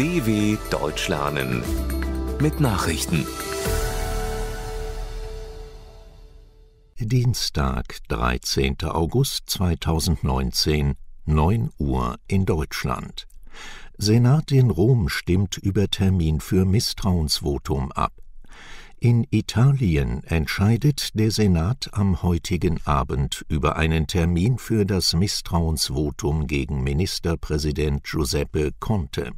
DW Deutsch lernen mit Nachrichten. Dienstag, 13. August 2019, 9 Uhr in Deutschland. Senat in Rom stimmt über Termin für Misstrauensvotum ab. In Italien entscheidet der Senat am heutigen Abend über einen Termin für das Misstrauensvotum gegen Ministerpräsident Giuseppe Conte.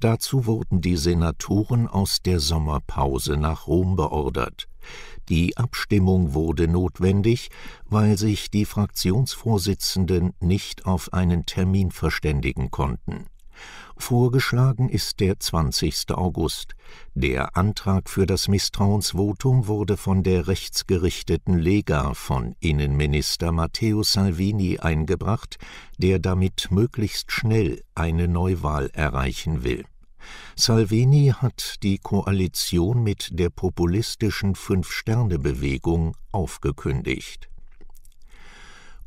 Dazu wurden die Senatoren aus der Sommerpause nach Rom beordert. Die Abstimmung wurde notwendig, weil sich die Fraktionsvorsitzenden nicht auf einen Termin verständigen konnten Vorgeschlagen ist der 20. August. Der Antrag für das Misstrauensvotum wurde von der rechtsgerichteten Lega von Innenminister Matteo Salvini eingebracht, der damit möglichst schnell eine Neuwahl erreichen will. Salvini hat die Koalition mit der populistischen Fünf-Sterne-Bewegung aufgekündigt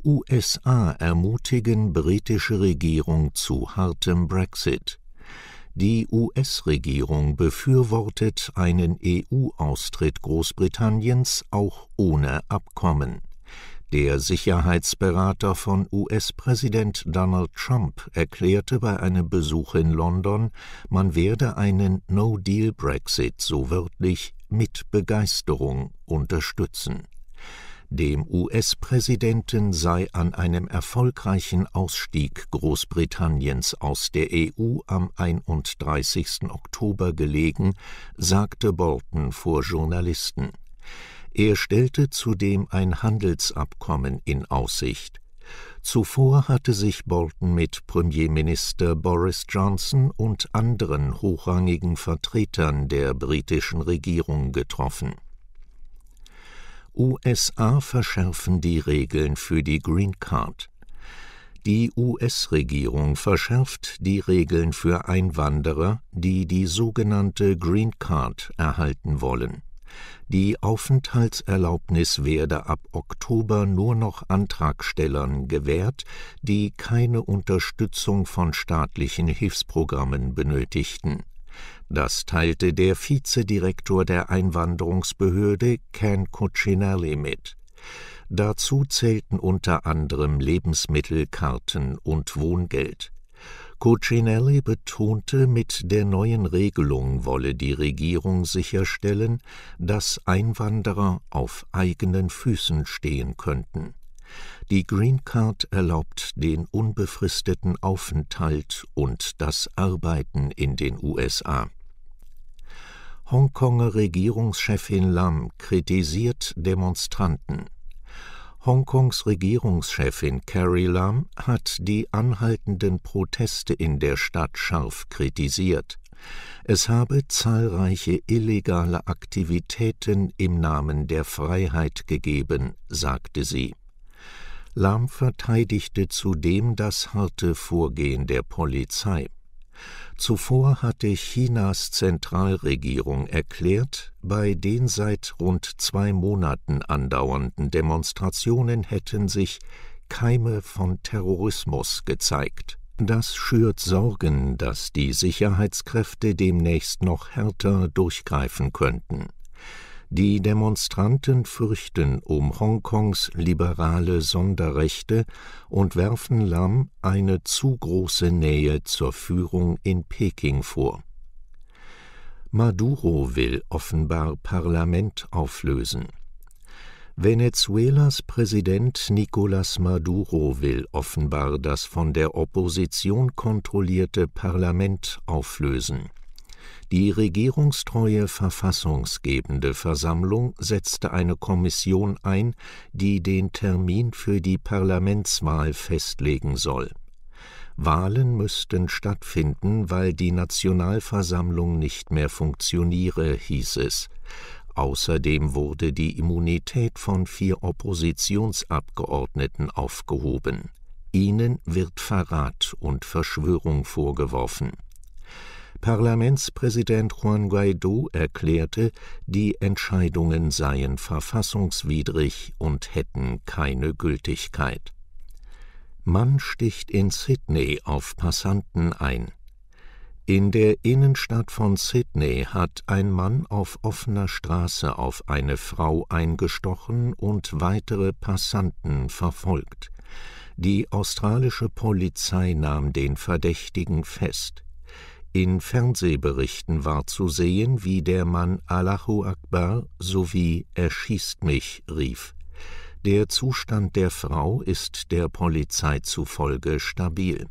USA ermutigen britische Regierung zu hartem Brexit. Die US-Regierung befürwortet einen EU-Austritt Großbritanniens auch ohne Abkommen. Der Sicherheitsberater von US-Präsident Donald Trump erklärte bei einem Besuch in London, man werde einen No-Deal-Brexit so wörtlich mit Begeisterung unterstützen. Dem US-Präsidenten sei an einem erfolgreichen Ausstieg Großbritanniens aus der EU am 31. Oktober gelegen, sagte Bolton vor Journalisten. Er stellte zudem ein Handelsabkommen in Aussicht. Zuvor hatte sich Bolton mit Premierminister Boris Johnson und anderen hochrangigen Vertretern der britischen Regierung getroffen USA verschärfen die Regeln für die Green Card. Die US-Regierung verschärft die Regeln für Einwanderer, die die sogenannte Green Card erhalten wollen. Die Aufenthaltserlaubnis werde ab Oktober nur noch Antragstellern gewährt, die keine Unterstützung von staatlichen Hilfsprogrammen benötigten das teilte der Vizedirektor der Einwanderungsbehörde Ken Cuccinelli mit. Dazu zählten unter anderem Lebensmittelkarten und Wohngeld. Cuccinelli betonte, mit der neuen Regelung wolle die Regierung sicherstellen, dass Einwanderer auf eigenen Füßen stehen könnten. Die Green Card erlaubt den unbefristeten Aufenthalt und das Arbeiten in den USA. Hongkonger Regierungschefin Lam kritisiert Demonstranten. Hongkongs Regierungschefin Carrie Lam hat die anhaltenden Proteste in der Stadt scharf kritisiert. Es habe zahlreiche illegale Aktivitäten im Namen der Freiheit gegeben, sagte sie. Lam verteidigte zudem das harte Vorgehen der Polizei. Zuvor hatte Chinas Zentralregierung erklärt, bei den seit rund zwei Monaten andauernden Demonstrationen hätten sich Keime von Terrorismus gezeigt. Das schürt Sorgen, dass die Sicherheitskräfte demnächst noch härter durchgreifen könnten die Demonstranten fürchten um Hongkongs liberale Sonderrechte und werfen Lam eine zu große Nähe zur Führung in Peking vor. Maduro will offenbar Parlament auflösen. Venezuelas Präsident Nicolás Maduro will offenbar das von der Opposition kontrollierte Parlament auflösen. Die regierungstreue verfassungsgebende Versammlung setzte eine Kommission ein, die den Termin für die Parlamentswahl festlegen soll. Wahlen müssten stattfinden, weil die Nationalversammlung nicht mehr funktioniere, hieß es. Außerdem wurde die Immunität von vier Oppositionsabgeordneten aufgehoben. Ihnen wird Verrat und Verschwörung vorgeworfen. Parlamentspräsident Juan Guaido erklärte, die Entscheidungen seien verfassungswidrig und hätten keine Gültigkeit. Man sticht in Sydney auf Passanten ein. In der Innenstadt von Sydney hat ein Mann auf offener Straße auf eine Frau eingestochen und weitere Passanten verfolgt. Die australische Polizei nahm den Verdächtigen fest. In Fernsehberichten war zu sehen, wie der Mann Allahu Akbar sowie Erschießt mich rief. Der Zustand der Frau ist der Polizei zufolge stabil.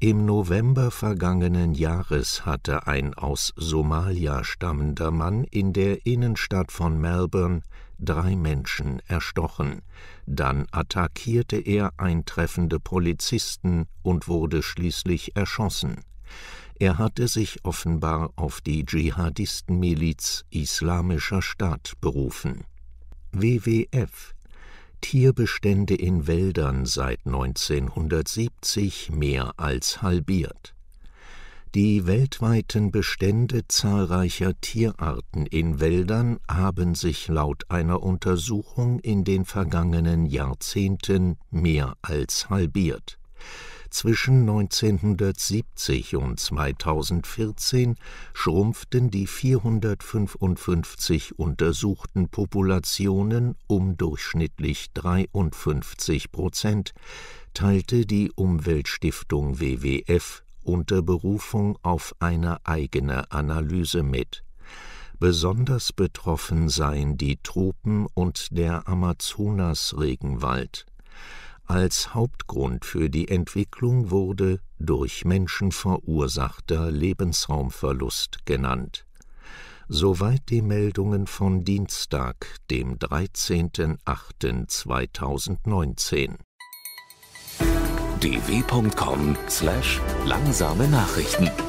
Im November vergangenen Jahres hatte ein aus Somalia stammender Mann in der Innenstadt von Melbourne drei Menschen erstochen. Dann attackierte er eintreffende Polizisten und wurde schließlich erschossen. Er hatte sich offenbar auf die Dschihadistenmiliz Islamischer Staat berufen. WWF Tierbestände in Wäldern seit 1970 mehr als halbiert. Die weltweiten Bestände zahlreicher Tierarten in Wäldern haben sich laut einer Untersuchung in den vergangenen Jahrzehnten mehr als halbiert. Zwischen 1970 und 2014 schrumpften die 455 untersuchten Populationen um durchschnittlich 53 Prozent, teilte die Umweltstiftung WWF unter Berufung auf eine eigene Analyse mit. Besonders betroffen seien die Tropen und der Amazonas-Regenwald als Hauptgrund für die Entwicklung wurde durch Menschen verursachter Lebensraumverlust genannt. Soweit die Meldungen von Dienstag, dem 13.08.2019. dw.com/langsame Nachrichten